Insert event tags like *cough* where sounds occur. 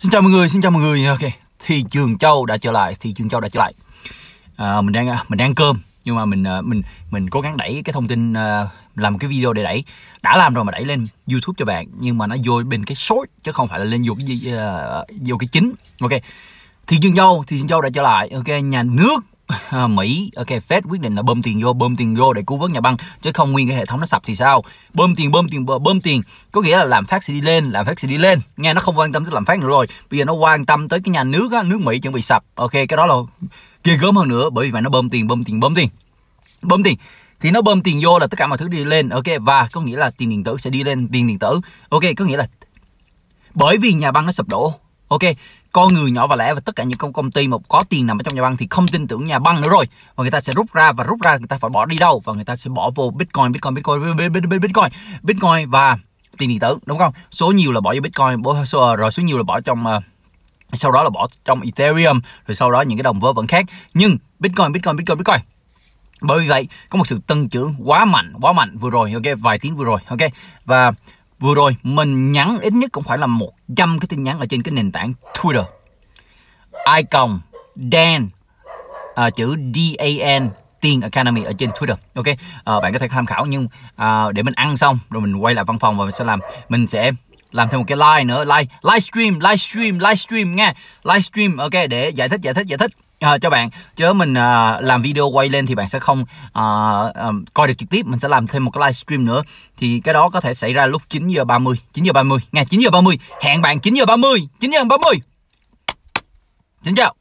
Xin chào mọi người, xin chào mọi người. Ok, thị trường châu đã trở lại, thị trường châu đã trở lại. À, mình đang à, mình đang cơm nhưng mà mình à, mình mình cố gắng đẩy cái thông tin à, làm cái video để đẩy đã làm rồi mà đẩy lên YouTube cho bạn nhưng mà nó vô bên cái short chứ không phải là lên vô cái gì vô cái chính. Ok. Thị trường châu, thị trường châu đã trở lại. Ok, nhà nước *laughs* À, Mỹ ok Fed quyết định là bơm tiền vô bơm tiền vô để cứu vớt nhà băng chứ không nguyên cái hệ thống nó sập thì sao bơm tiền bơm tiền bơm tiền có nghĩa là làm phát sẽ đi lên làm phát sẽ đi lên nghe nó không quan tâm tới làm phát nữa rồi bây giờ nó quan tâm tới cái nhà nước á, nước Mỹ chuẩn bị sập ok cái đó là kia gớm hơn nữa bởi vì mà nó bơm tiền bơm tiền bơm tiền bơm tiền thì nó bơm tiền vô là tất cả mọi thứ đi lên ok và có nghĩa là tiền điện tử sẽ đi lên tiền điện tử ok có nghĩa là bởi vì nhà băng nó sụp đổ ok con người nhỏ và lẻ và tất cả những công công ty mà có tiền nằm ở trong nhà băng thì không tin tưởng nhà băng nữa rồi và người ta sẽ rút ra và rút ra người ta phải bỏ đi đâu và người ta sẽ bỏ vô bitcoin bitcoin bitcoin bitcoin bitcoin và tiền điện tử đúng không số nhiều là bỏ vô bitcoin bỏ số, ờ, rồi số nhiều là bỏ trong uh, sau đó là bỏ trong ethereum rồi sau đó những cái đồng vớ vẫn khác nhưng bitcoin bitcoin bitcoin bitcoin bởi vì vậy có một sự tăng trưởng quá mạnh quá mạnh vừa rồi ok vài tiếng vừa rồi ok và Vừa rồi mình nhắn ít nhất cũng phải là 100 cái tin nhắn ở trên cái nền tảng Twitter. Icon Dan à, chữ DAN Tiên Academy ở trên Twitter. Ok, à, bạn có thể tham khảo nhưng à, để mình ăn xong rồi mình quay lại văn phòng và mình sẽ làm mình sẽ làm thêm một cái live nữa live livestream livestream livestream nghe livestream ok để giải thích giải thích giải thích À, cho bạn chứ mình à, làm video quay lên thì bạn sẽ không à, à, coi được trực tiếp mình sẽ làm thêm một cái livestream nữa thì cái đó có thể xảy ra lúc 9 giờ 30 9 giờ 30 ngày 9 giờ 30 hẹn bạn 9 giờ 30 9 giờ 30 xin chào